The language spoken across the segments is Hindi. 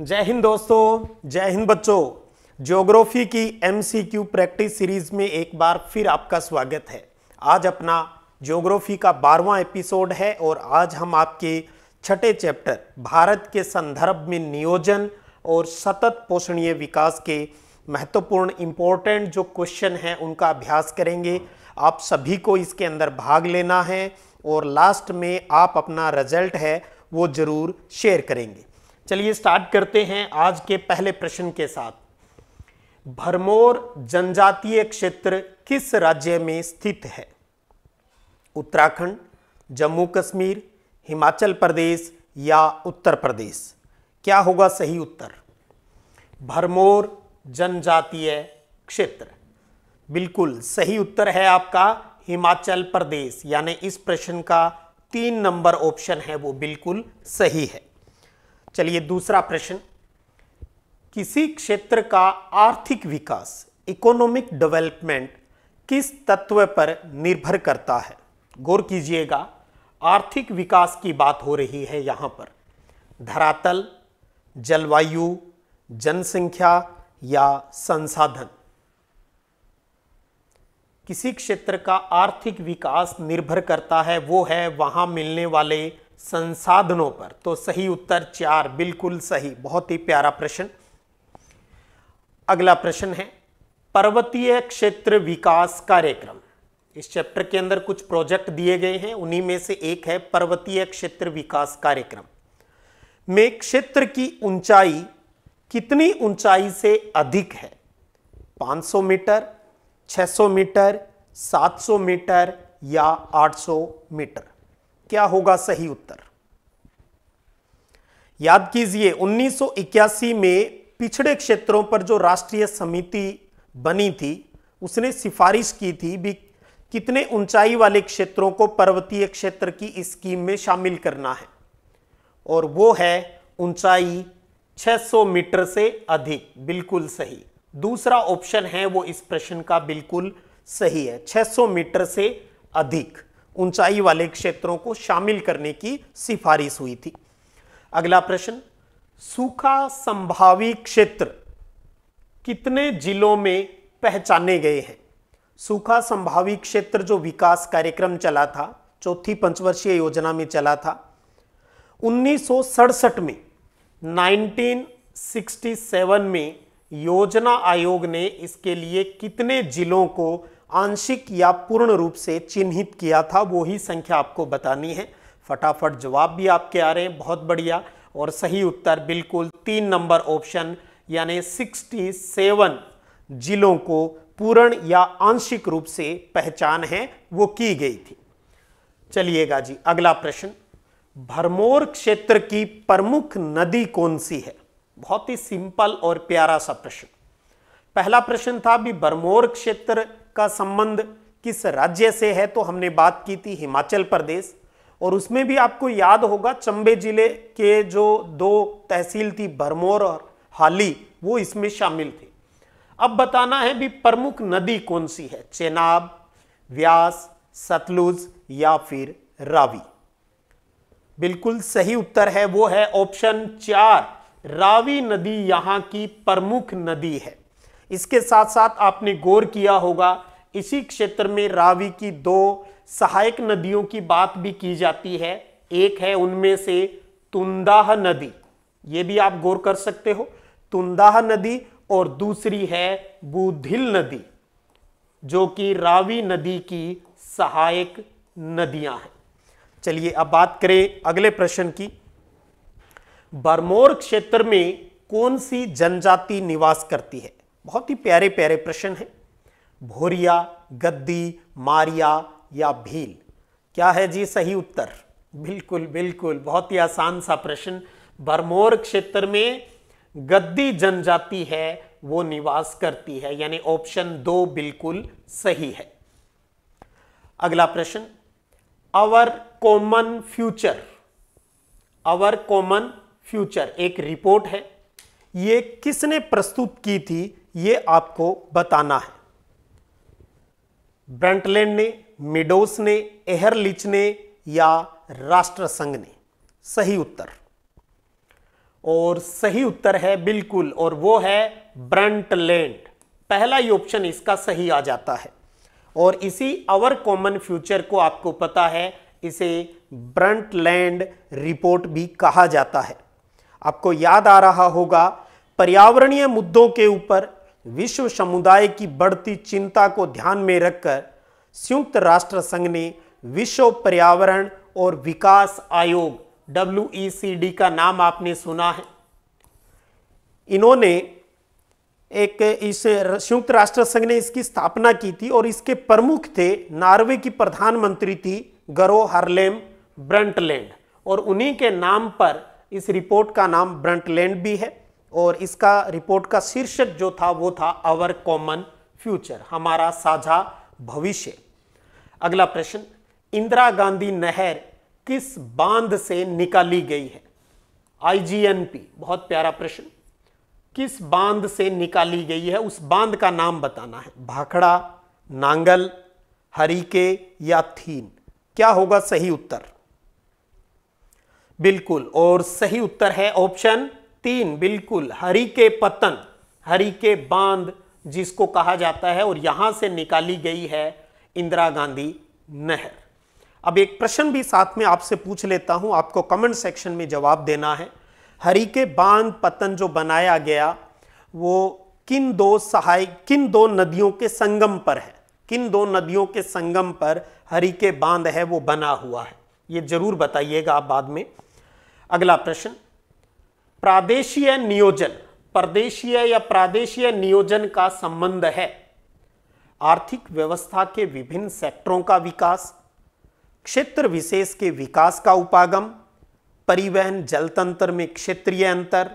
जय हिंद दोस्तों जय हिंद बच्चों ज्योग्राफी की एमसीक्यू प्रैक्टिस सीरीज में एक बार फिर आपका स्वागत है आज अपना ज्योग्राफी का बारवां एपिसोड है और आज हम आपके छठे चैप्टर भारत के संदर्भ में नियोजन और सतत पोषणीय विकास के महत्वपूर्ण इम्पोर्टेंट जो क्वेश्चन हैं उनका अभ्यास करेंगे आप सभी को इसके अंदर भाग लेना है और लास्ट में आप अपना रिजल्ट है वो ज़रूर शेयर करेंगे चलिए स्टार्ट करते हैं आज के पहले प्रश्न के साथ भरमौर जनजातीय क्षेत्र किस राज्य में स्थित है उत्तराखंड जम्मू कश्मीर हिमाचल प्रदेश या उत्तर प्रदेश क्या होगा सही उत्तर भरमौर जनजातीय क्षेत्र बिल्कुल सही उत्तर है आपका हिमाचल प्रदेश यानी इस प्रश्न का तीन नंबर ऑप्शन है वो बिल्कुल सही है चलिए दूसरा प्रश्न किसी क्षेत्र का आर्थिक विकास इकोनॉमिक डेवलपमेंट किस तत्व पर निर्भर करता है गौर कीजिएगा आर्थिक विकास की बात हो रही है यहां पर धरातल जलवायु जनसंख्या या संसाधन किसी क्षेत्र का आर्थिक विकास निर्भर करता है वो है वहां मिलने वाले संसाधनों पर तो सही उत्तर चार बिल्कुल सही बहुत ही प्यारा प्रश्न अगला प्रश्न है पर्वतीय क्षेत्र विकास कार्यक्रम इस चैप्टर के अंदर कुछ प्रोजेक्ट दिए गए हैं उन्हीं में से एक है पर्वतीय क्षेत्र विकास कार्यक्रम में क्षेत्र की ऊंचाई कितनी ऊंचाई से अधिक है 500 मीटर 600 मीटर 700 मीटर या 800 मीटर क्या होगा सही उत्तर याद कीजिए 1981 में पिछड़े क्षेत्रों पर जो राष्ट्रीय समिति बनी थी उसने सिफारिश की थी भी कितने ऊंचाई वाले क्षेत्रों को पर्वतीय क्षेत्र की स्कीम में शामिल करना है और वो है ऊंचाई 600 मीटर से अधिक बिल्कुल सही दूसरा ऑप्शन है वो इस प्रश्न का बिल्कुल सही है 600 मीटर से अधिक ऊंचाई वाले क्षेत्रों को शामिल करने की सिफारिश हुई थी अगला प्रश्न सूखा संभावी क्षेत्र कितने जिलों में पहचाने गए हैं सूखा संभावी क्षेत्र जो विकास कार्यक्रम चला था चौथी पंचवर्षीय योजना में चला था उन्नीस में 1967 में योजना आयोग ने इसके लिए कितने जिलों को आंशिक या पूर्ण रूप से चिन्हित किया था वो ही संख्या आपको बतानी है फटाफट जवाब भी आपके आ रहे हैं बहुत बढ़िया और सही उत्तर बिल्कुल तीन नंबर ऑप्शन यानी सिक्सटी सेवन जिलों को पूर्ण या आंशिक रूप से पहचान है वो की गई थी चलिएगा जी अगला प्रश्न भरमौर क्षेत्र की प्रमुख नदी कौन सी है बहुत ही सिंपल और प्यारा सा प्रश्न पहला प्रश्न था भी भरमौर क्षेत्र का संबंध किस राज्य से है तो हमने बात की थी हिमाचल प्रदेश और उसमें भी आपको याद होगा चंबे जिले के जो दो तहसील थी भरमौर और हाली वो इसमें शामिल थे अब बताना है भी प्रमुख नदी कौन सी है चेनाब व्यास सतलुज या फिर रावी बिल्कुल सही उत्तर है वो है ऑप्शन चार रावी नदी यहां की प्रमुख नदी है इसके साथ साथ आपने गौर किया होगा इसी क्षेत्र में रावी की दो सहायक नदियों की बात भी की जाती है एक है उनमें से तुंदाह नदी ये भी आप गौर कर सकते हो तुंदाह नदी और दूसरी है बुधिल नदी जो कि रावी नदी की सहायक नदियां हैं चलिए अब बात करें अगले प्रश्न की बरमोर क्षेत्र में कौन सी जनजाति निवास करती है बहुत ही प्यारे प्यारे प्रश्न है भोरिया गद्दी मारिया या भील क्या है जी सही उत्तर बिल्कुल बिल्कुल बहुत ही आसान सा प्रश्न भरमोर क्षेत्र में गद्दी जनजाति है वो निवास करती है यानी ऑप्शन दो बिल्कुल सही है अगला प्रश्न our common future our common future एक रिपोर्ट है ये किसने प्रस्तुत की थी ये आपको बताना है ब्रंटलैंड ने मिडोस ने एहरलिच ने या राष्ट्रसंघ ने सही उत्तर और सही उत्तर है बिल्कुल और वो है ब्रंटलैंड पहला ही ऑप्शन इसका सही आ जाता है और इसी अवर कॉमन फ्यूचर को आपको पता है इसे ब्रंटलैंड रिपोर्ट भी कहा जाता है आपको याद आ रहा होगा पर्यावरणीय मुद्दों के ऊपर विश्व समुदाय की बढ़ती चिंता को ध्यान में रखकर संयुक्त राष्ट्र संघ ने विश्व पर्यावरण और विकास आयोग डब्ल्यू e का नाम आपने सुना है इन्होंने एक इस संयुक्त राष्ट्र संघ ने इसकी स्थापना की थी और इसके प्रमुख थे नॉर्वे की प्रधानमंत्री थी गरो हरलेम ब्रंटलैंड और उन्हीं के नाम पर इस रिपोर्ट का नाम ब्रंटलैंड भी है और इसका रिपोर्ट का शीर्षक जो था वो था आवर कॉमन फ्यूचर हमारा साझा भविष्य अगला प्रश्न इंदिरा गांधी नहर किस बांध से निकाली गई है आईजीएनपी बहुत प्यारा प्रश्न किस बांध से निकाली गई है उस बांध का नाम बताना है भाखड़ा नांगल हरीके या थीन क्या होगा सही उत्तर बिल्कुल और सही उत्तर है ऑप्शन तीन बिल्कुल हरी के पतन हरी के बांध जिसको कहा जाता है और यहां से निकाली गई है इंदिरा गांधी नहर अब एक प्रश्न भी साथ में आपसे पूछ लेता हूं आपको कमेंट सेक्शन में जवाब देना है हरी के बांध पतन जो बनाया गया वो किन दो सहाय किन दो नदियों के संगम पर है किन दो नदियों के संगम पर हरी के बांध है वो बना हुआ है ये जरूर बताइएगा आप बाद में अगला प्रश्न प्रादेशीय नियोजन प्रदेशीय या प्रादेशीय नियोजन का संबंध है आर्थिक व्यवस्था के विभिन्न सेक्टरों का विकास क्षेत्र विशेष के विकास का उपागम परिवहन जलतंत्र में क्षेत्रीय अंतर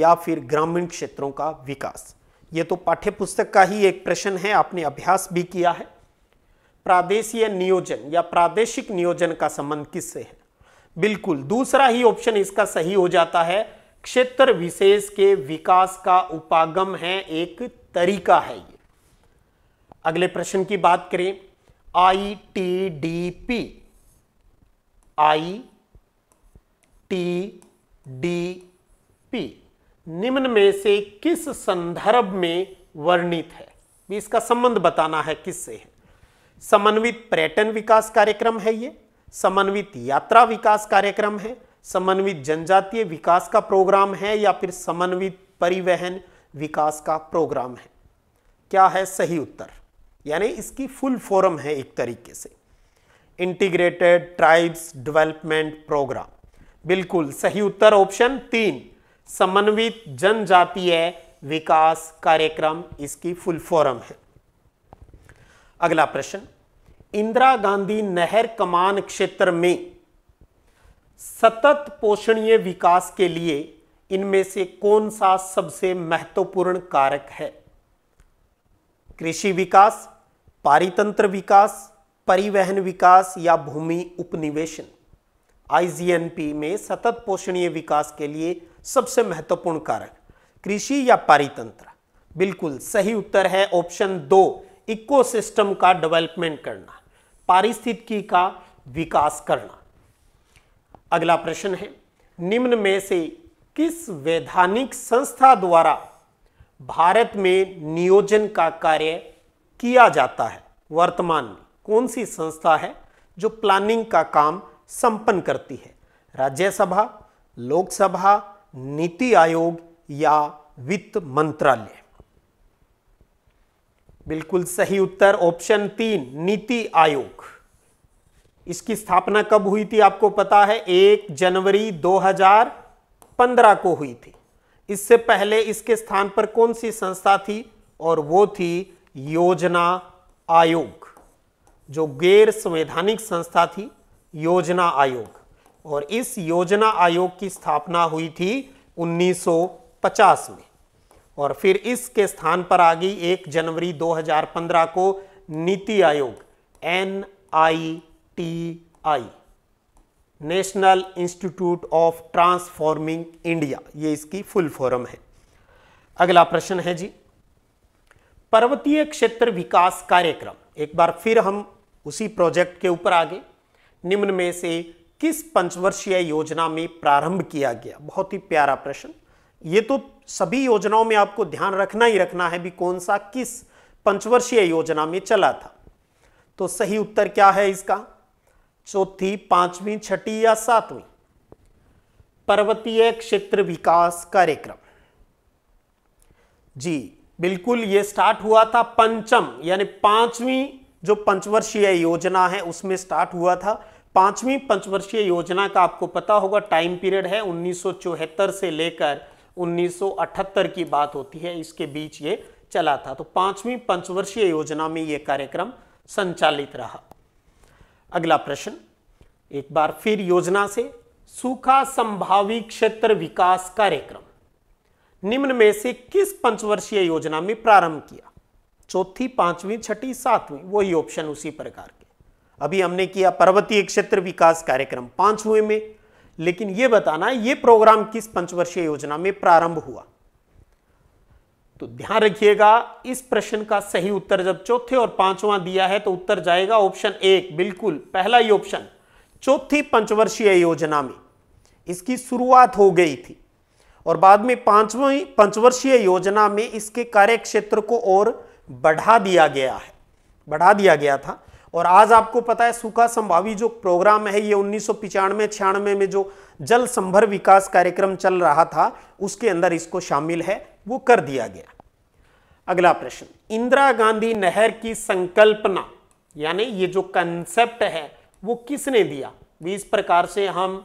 या फिर ग्रामीण क्षेत्रों का विकास ये तो पाठ्यपुस्तक का ही एक प्रश्न है आपने अभ्यास भी किया है प्रादेशीय नियोजन या प्रादेशिक नियोजन का संबंध किससे है बिल्कुल दूसरा ही ऑप्शन इसका सही हो जाता है क्षेत्र विशेष के विकास का उपागम है एक तरीका है ये अगले प्रश्न की बात करें I T D P I T D P निम्न में से किस संदर्भ में वर्णित है भी इसका संबंध बताना है किससे है समन्वित पर्यटन विकास कार्यक्रम है ये समन्वित यात्रा विकास कार्यक्रम है समन्वित जनजातीय विकास का प्रोग्राम है या फिर समन्वित परिवहन विकास का प्रोग्राम है क्या है सही उत्तर यानी इसकी फुल फॉर्म है एक तरीके से इंटीग्रेटेड ट्राइब्स डेवलपमेंट प्रोग्राम बिल्कुल सही उत्तर ऑप्शन तीन समन्वित जनजातीय विकास कार्यक्रम इसकी फुल फॉर्म है अगला प्रश्न इंदिरा गांधी नहर कमान क्षेत्र में सतत पोषणीय विकास के लिए इनमें से कौन सा सबसे महत्वपूर्ण कारक है कृषि विकास पारितंत्र विकास परिवहन विकास या भूमि उपनिवेशन आईजीएनपी में सतत पोषणीय विकास के लिए सबसे महत्वपूर्ण कारक कृषि या पारितंत्र बिल्कुल सही उत्तर है ऑप्शन दो इकोसिस्टम का डेवलपमेंट करना पारिस्थितिकी का विकास करना अगला प्रश्न है निम्न में से किस वैधानिक संस्था द्वारा भारत में नियोजन का कार्य किया जाता है वर्तमान में कौन सी संस्था है जो प्लानिंग का काम संपन्न करती है राज्यसभा लोकसभा नीति आयोग या वित्त मंत्रालय बिल्कुल सही उत्तर ऑप्शन तीन नीति आयोग इसकी स्थापना कब हुई थी आपको पता है एक जनवरी 2015 को हुई थी इससे पहले इसके स्थान पर कौन सी संस्था थी और वो थी योजना आयोग जो गैर संवैधानिक संस्था थी योजना आयोग और इस योजना आयोग की स्थापना हुई थी 1950 में और फिर इसके स्थान पर आ गई एक जनवरी 2015 को नीति आयोग N I T I national institute of transforming India ये इसकी फुल फॉर्म है अगला प्रश्न है जी पर्वतीय क्षेत्र विकास कार्यक्रम एक बार फिर हम उसी प्रोजेक्ट के ऊपर आगे निम्न में से किस पंचवर्षीय योजना में प्रारंभ किया गया बहुत ही प्यारा प्रश्न ये तो सभी योजनाओं में आपको ध्यान रखना ही रखना है भी कौन सा किस पंचवर्षीय योजना में चला था तो सही उत्तर क्या है इसका चौथी पांचवी छठी या सातवीं पर्वतीय क्षेत्र विकास कार्यक्रम जी बिल्कुल ये स्टार्ट हुआ था पंचम यानी पांचवी जो पंचवर्षीय योजना है उसमें स्टार्ट हुआ था पांचवी पंचवर्षीय योजना का आपको पता होगा टाइम पीरियड है उन्नीस से लेकर 1978 की बात होती है इसके बीच ये चला था तो पांचवी पंचवर्षीय योजना में ये कार्यक्रम संचालित रहा अगला प्रश्न एक बार फिर योजना से सूखा संभावी क्षेत्र विकास कार्यक्रम निम्न में से किस पंचवर्षीय योजना में प्रारंभ किया चौथी पांचवी छठी सातवीं वही ऑप्शन उसी प्रकार के अभी हमने किया पर्वतीय क्षेत्र विकास कार्यक्रम पांचवें में लेकिन यह बताना यह प्रोग्राम किस पंचवर्षीय योजना में प्रारंभ हुआ तो ध्यान रखिएगा इस प्रश्न का सही उत्तर जब चौथे और पांचवा दिया है तो उत्तर जाएगा ऑप्शन एक बिल्कुल पहला ही ऑप्शन चौथी पंचवर्षीय योजना में इसकी शुरुआत हो गई थी और बाद में पांचवी पंचवर्षीय योजना में इसके कार्य क्षेत्र को और बढ़ा दिया गया है बढ़ा दिया गया था और आज आपको पता है सूखा संभावी जो प्रोग्राम है ये उन्नीस सौ छियानवे में जो जल संभर विकास कार्यक्रम चल रहा था उसके अंदर इसको शामिल है वो कर दिया गया अगला प्रश्न इंदिरा गांधी नहर की संकल्पना यानी ये जो कंसेप्ट है वो किसने दिया इस प्रकार से हम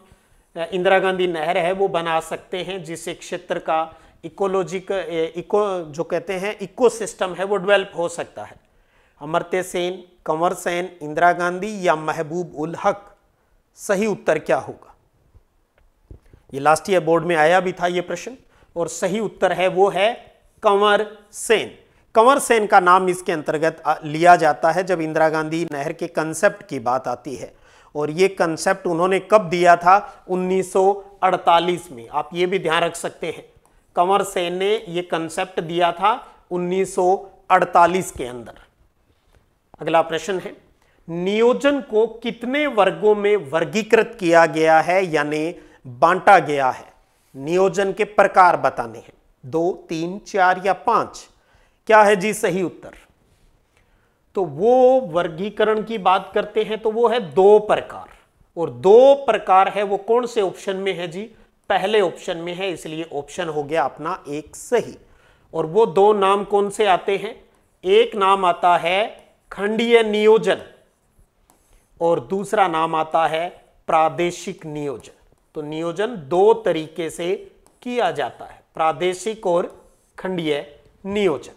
इंदिरा गांधी नहर है वो बना सकते हैं जिस क्षेत्र का इकोलॉजिक इको जो कहते हैं इकोसिस्टम है वो डेवलप हो सकता है अमरते सेन कंवर सेन इंदिरा गांधी या महबूब उल हक सही उत्तर क्या होगा ये लास्ट ईयर बोर्ड में आया भी था ये प्रश्न और सही उत्तर है वो है कंवर सेन कंवर सेन का नाम इसके अंतर्गत लिया जाता है जब इंदिरा गांधी नहर के कंसेप्ट की बात आती है और ये कंसेप्ट उन्होंने कब दिया था 1948 में आप ये भी ध्यान रख सकते हैं कंवर सेन ने ये कंसेप्ट दिया था 1948 के अंदर अगला प्रश्न है नियोजन को कितने वर्गों में वर्गीकृत किया गया है यानी बांटा गया है नियोजन के प्रकार बताने हैं दो तीन चार या पांच क्या है जी सही उत्तर तो वो वर्गीकरण की बात करते हैं तो वो है दो प्रकार और दो प्रकार है वो कौन से ऑप्शन में है जी पहले ऑप्शन में है इसलिए ऑप्शन हो गया अपना एक सही और वो दो नाम कौन से आते हैं एक नाम आता है खंडीय नियोजन और दूसरा नाम आता है प्रादेशिक नियोजन तो नियोजन दो तरीके से किया जाता है प्रादेशिक और खंडीय नियोजन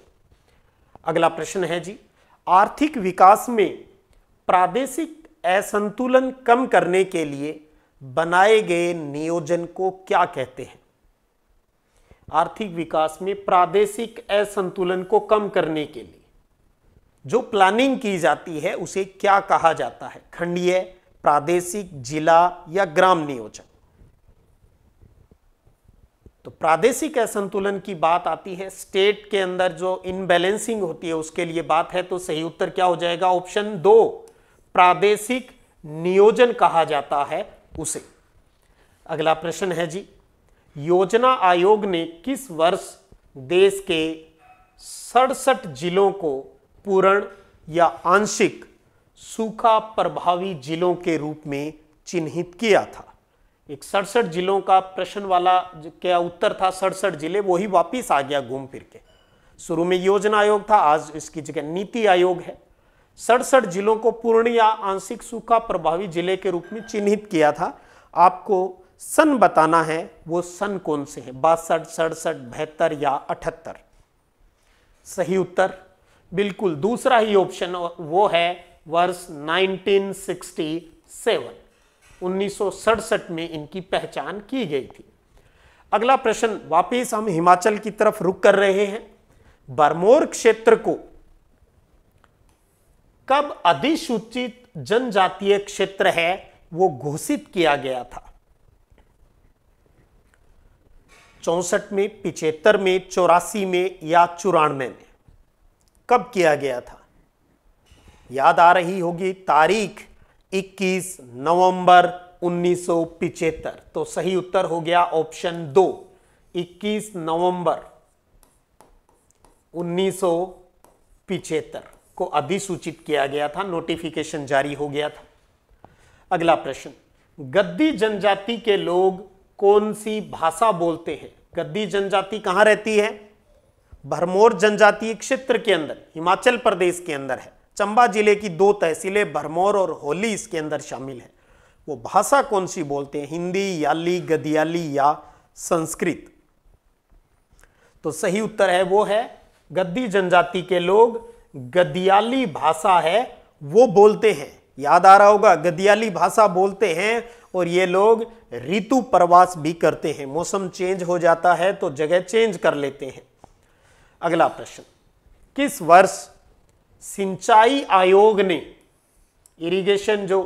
अगला प्रश्न है जी आर्थिक विकास में प्रादेशिक असंतुलन कम करने के लिए बनाए गए नियोजन को क्या कहते हैं आर्थिक विकास में प्रादेशिक असंतुलन को कम करने के लिए जो प्लानिंग की जाती है उसे क्या कहा जाता है खंडीय प्रादेशिक जिला या ग्राम नियोजन तो प्रादेशिक असंतुलन की बात आती है स्टेट के अंदर जो इनबैलेंसिंग होती है उसके लिए बात है तो सही उत्तर क्या हो जाएगा ऑप्शन दो प्रादेशिक नियोजन कहा जाता है उसे अगला प्रश्न है जी योजना आयोग ने किस वर्ष देश के सड़सठ जिलों को पूर्ण या आंशिक सूखा प्रभावी जिलों के रूप में चिन्हित किया था एक सड़सठ जिलों का प्रश्न वाला क्या उत्तर था सड़सठ जिले वही वापिस आ गया घूम फिर के शुरू में योजना आयोग था आज इसकी जगह नीति आयोग है सड़सठ जिलों को पूर्ण या आंशिक सूखा प्रभावी जिले के रूप में चिन्हित किया था आपको सन बताना है वो सन कौन से हैं बासठ सड़सठ बहत्तर या अठहत्तर सही उत्तर बिल्कुल दूसरा ही ऑप्शन वो है वर्ष 1967 उन्नीस में इनकी पहचान की गई थी अगला प्रश्न वापिस हम हिमाचल की तरफ रुक कर रहे हैं बरमोर क्षेत्र को कब अधिसूचित जनजातीय क्षेत्र है वो घोषित किया गया था चौसठ में पिछहत्तर में चौरासी में या चौरानवे में कब किया गया था याद आ रही होगी तारीख 21 नवंबर उन्नीस तो सही उत्तर हो गया ऑप्शन दो 21 नवंबर उन्नीस को अधिसूचित किया गया था नोटिफिकेशन जारी हो गया था अगला प्रश्न गद्दी जनजाति के लोग कौन सी भाषा बोलते हैं गद्दी जनजाति कहां रहती है भरमौर जनजातीय क्षेत्र के अंदर हिमाचल प्रदेश के अंदर है चंबा जिले की दो तहसीलें भरमौर और होली इसके अंदर शामिल हैं वो भाषा कौन सी बोलते हैं हिंदी याली गदियाली या संस्कृत तो सही उत्तर है वो है गद्दी जनजाति के लोग गदियाली भाषा है वो बोलते हैं याद आ रहा होगा गदियाली भाषा बोलते हैं और ये लोग ऋतु प्रवास भी करते हैं मौसम चेंज हो जाता है तो जगह चेंज कर लेते हैं अगला प्रश्न किस वर्ष सिंचाई आयोग ने इरिगेशन जो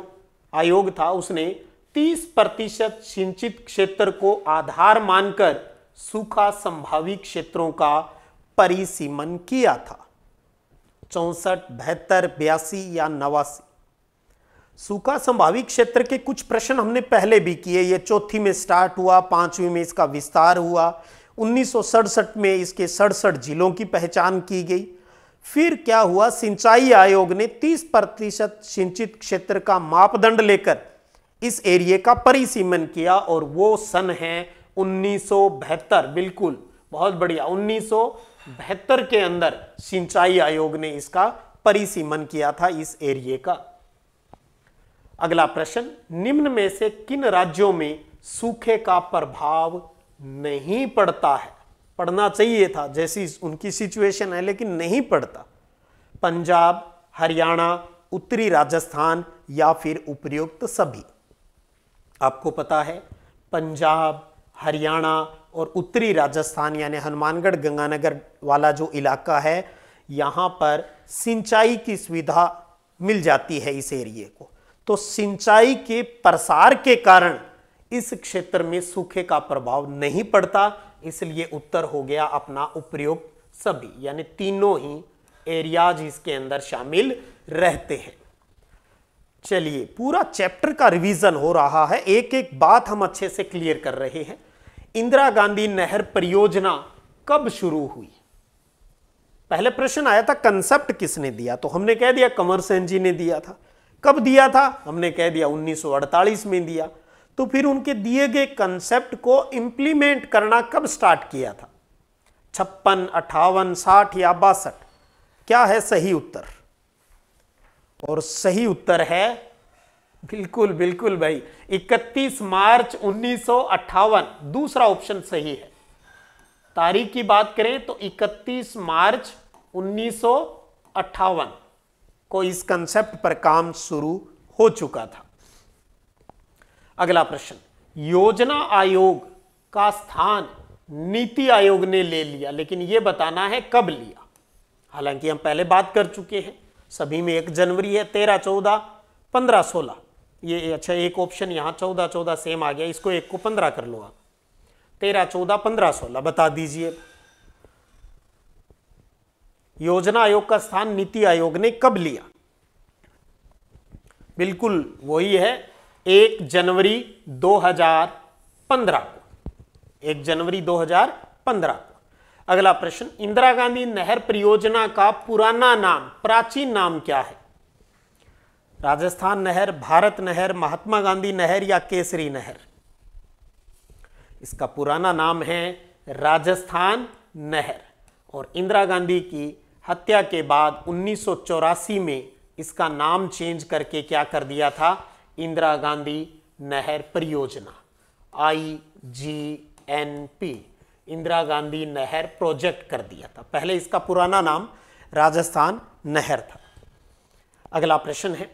आयोग था उसने 30 प्रतिशत सिंचित क्षेत्र को आधार मानकर सूखा संभावी क्षेत्रों का परिसीमन किया था चौसठ बहत्तर बयासी या नवासी सूखा संभावी क्षेत्र के कुछ प्रश्न हमने पहले भी किए ये चौथी में स्टार्ट हुआ पांचवी में इसका विस्तार हुआ उन्नीस में इसके सड़सठ जिलों की पहचान की गई फिर क्या हुआ सिंचाई आयोग ने 30 प्रतिशत सिंचित क्षेत्र का मापदंड लेकर इस एरिए का परिसीमन किया और वो सन है उन्नीस बिल्कुल बहुत बढ़िया उन्नीस के अंदर सिंचाई आयोग ने इसका परिसीमन किया था इस एरिए का अगला प्रश्न निम्न में से किन राज्यों में सूखे का प्रभाव नहीं पड़ता है पढ़ना चाहिए था जैसी उनकी सिचुएशन है लेकिन नहीं पढ़ता पंजाब हरियाणा उत्तरी राजस्थान या फिर उपयुक्त सभी आपको पता है पंजाब हरियाणा और उत्तरी राजस्थान यानी हनुमानगढ़ गंगानगर वाला जो इलाका है यहाँ पर सिंचाई की सुविधा मिल जाती है इस एरिए को तो सिंचाई के प्रसार के कारण इस क्षेत्र में सूखे का प्रभाव नहीं पड़ता इसलिए उत्तर हो गया अपना उपयुक्त सभी यानी तीनों ही एरियाज इसके अंदर शामिल रहते हैं चलिए पूरा चैप्टर का रिवीजन हो रहा है एक एक बात हम अच्छे से क्लियर कर रहे हैं इंदिरा गांधी नहर परियोजना कब शुरू हुई पहले प्रश्न आया था कंसेप्ट किसने दिया तो हमने कह दिया कंवर सेन जी ने दिया था कब दिया था हमने कह दिया 1948 में दिया तो फिर उनके दिए गए कंसेप्ट को इम्प्लीमेंट करना कब स्टार्ट किया था छप्पन अट्ठावन साठ या बासठ क्या है सही उत्तर और सही उत्तर है बिल्कुल बिल्कुल भाई 31 मार्च उन्नीस दूसरा ऑप्शन सही है तारीख की बात करें तो 31 मार्च उन्नीस को इस कंसेप्ट पर काम शुरू हो चुका था अगला प्रश्न योजना आयोग का स्थान नीति आयोग ने ले लिया लेकिन यह बताना है कब लिया हालांकि हम पहले बात कर चुके हैं सभी में एक जनवरी है तेरह चौदह पंद्रह सोलह ये अच्छा एक ऑप्शन यहां चौदह चौदह सेम आ गया इसको एक को पंद्रह कर लो आप तेरह चौदह पंद्रह सोलह बता दीजिए योजना आयोग का स्थान नीति आयोग ने कब लिया बिल्कुल वही है एक जनवरी 2015 को एक जनवरी 2015 को अगला प्रश्न इंदिरा गांधी नहर परियोजना का पुराना नाम प्राचीन नाम क्या है राजस्थान नहर भारत नहर महात्मा गांधी नहर या केसरी नहर इसका पुराना नाम है राजस्थान नहर और इंदिरा गांधी की हत्या के बाद उन्नीस में इसका नाम चेंज करके क्या कर दिया था इंदिरा गांधी नहर परियोजना I G N P Indira Gandhi नहर प्रोजेक्ट कर दिया था पहले इसका पुराना नाम राजस्थान नहर था अगला प्रश्न है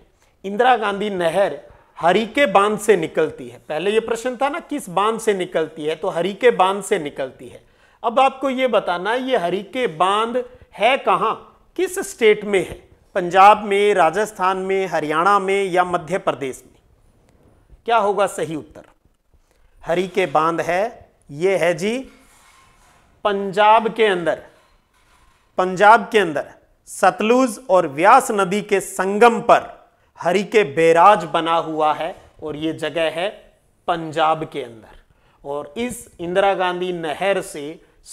इंदिरा गांधी नहर हरी के बांध से निकलती है पहले यह प्रश्न था ना किस बांध से निकलती है तो हरी के बांध से निकलती है अब आपको ये बताना है ये हरी के बांध है कहाँ किस स्टेट में है पंजाब में राजस्थान में हरियाणा में या मध्य प्रदेश में क्या होगा सही उत्तर हरी के बांध है ये है जी पंजाब के अंदर पंजाब के अंदर सतलुज और व्यास नदी के संगम पर हरी के बैराज बना हुआ है और ये जगह है पंजाब के अंदर और इस इंदिरा गांधी नहर से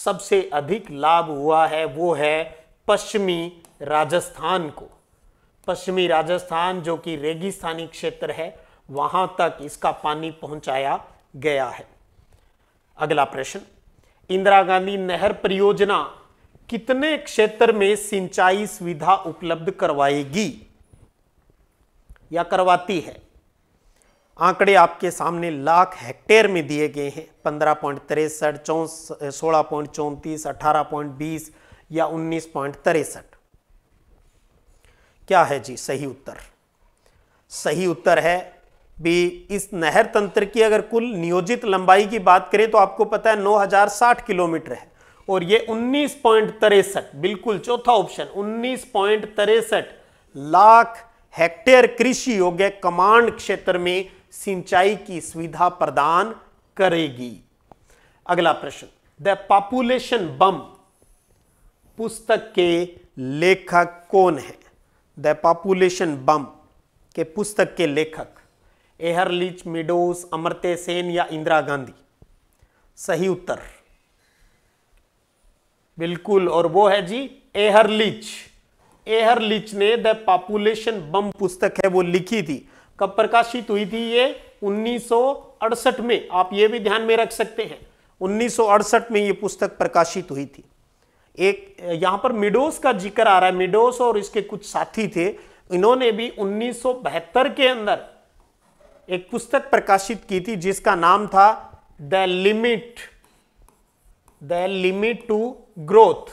सबसे अधिक लाभ हुआ है वो है पश्चिमी राजस्थान को पश्चिमी राजस्थान जो कि रेगिस्तानी क्षेत्र है वहां तक इसका पानी पहुंचाया गया है अगला प्रश्न इंदिरा गांधी नहर परियोजना कितने क्षेत्र में सिंचाई सुविधा उपलब्ध करवाएगी या करवाती है आंकड़े आपके सामने लाख हेक्टेयर में दिए गए हैं पंद्रह पॉइंट तिरसठ चौ सोलह पॉइंट चौंतीस अठारह पॉइंट बीस या उन्नीस पॉइंट तिरसठ क्या है जी सही उत्तर सही उत्तर है भी इस नहर तंत्र की अगर कुल नियोजित लंबाई की बात करें तो आपको पता है 9060 किलोमीटर है और ये उन्नीस पॉइंट तिरसठ बिल्कुल चौथा ऑप्शन उन्नीस पॉइंट तिरसठ लाख हेक्टेयर कृषि योग्य कमांड क्षेत्र में सिंचाई की सुविधा प्रदान करेगी अगला प्रश्न द पॉपुलेशन बम पुस्तक के लेखक कौन है द पॉपुलेशन बम के पुस्तक के लेखक एहरलिच मिडोस अमरते सेन या इंदिरा गांधी सही उत्तर बिल्कुल और वो है जी एहरलिच एहरलिच ने द पॉपुलेशन बम पुस्तक है वो लिखी थी कब प्रकाशित हुई थी ये 1968 में आप ये भी ध्यान में रख सकते हैं 1968 में ये पुस्तक प्रकाशित हुई थी एक यहां पर मिडोस का जिक्र आ रहा है मिडोस और इसके कुछ साथी थे इन्होंने भी 1972 के अंदर एक पुस्तक प्रकाशित की थी जिसका नाम था the limit the limit to growth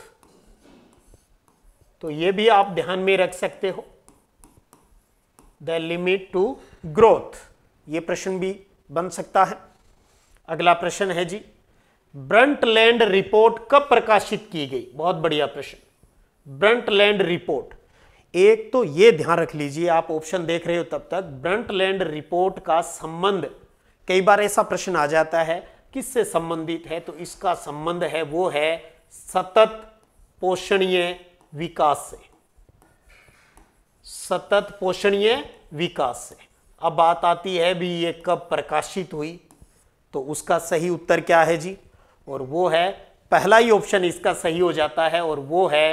तो ये भी आप ध्यान में रख सकते हो द लिमिट टू ग्रोथ ये प्रश्न भी बन सकता है अगला प्रश्न है जी ब्रंटलैंड रिपोर्ट कब प्रकाशित की गई बहुत बढ़िया प्रश्न ब्रंटलैंड रिपोर्ट एक तो ये ध्यान रख लीजिए आप ऑप्शन देख रहे हो तब तक ब्रंट लैंड रिपोर्ट का संबंध कई बार ऐसा प्रश्न आ जाता है किससे संबंधित है तो इसका संबंध है वो है सतत पोषणीय विकास से सतत पोषणीय विकास से अब बात आती है भी ये कब प्रकाशित हुई तो उसका सही उत्तर क्या है जी और वो है पहला ही ऑप्शन इसका सही हो जाता है और वो है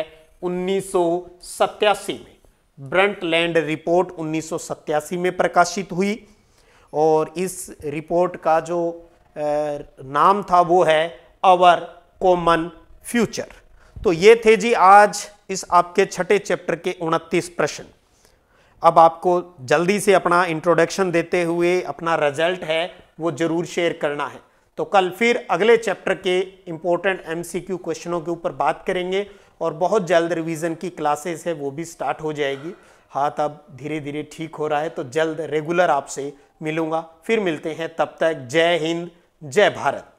उन्नीस में ब्रंट लैंड रिपोर्ट उन्नीस में प्रकाशित हुई और इस रिपोर्ट का जो नाम था वो है अवर कॉमन फ्यूचर तो ये थे जी आज इस आपके छठे चैप्टर के उनतीस प्रश्न अब आपको जल्दी से अपना इंट्रोडक्शन देते हुए अपना रिजल्ट है वो जरूर शेयर करना है तो कल फिर अगले चैप्टर के इंपॉर्टेंट एमसीक्यू क्वेश्चनों के ऊपर बात करेंगे और बहुत जल्द रिवीजन की क्लासेस है वो भी स्टार्ट हो जाएगी हाथ अब धीरे धीरे ठीक हो रहा है तो जल्द रेगुलर आपसे मिलूंगा फिर मिलते हैं तब तक जय हिंद जय भारत